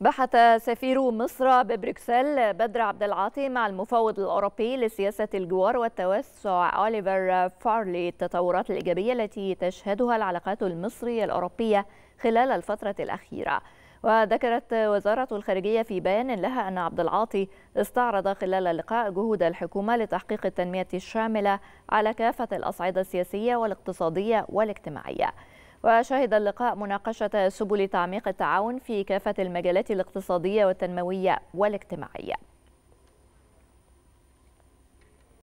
بحث سفير مصر ببروكسل بدر عبد العاطي مع المفوض الاوروبي لسياسه الجوار والتوسع اوليفر فارلي التطورات الايجابيه التي تشهدها العلاقات المصريه الاوروبيه خلال الفتره الاخيره. وذكرت وزارة الخارجية في بيان لها أن عبد العاطي استعرض خلال اللقاء جهود الحكومة لتحقيق التنمية الشاملة على كافة الأصعدة السياسية والاقتصادية والاجتماعية. وشهد اللقاء مناقشة سبل تعميق التعاون في كافة المجالات الاقتصادية والتنموية والاجتماعية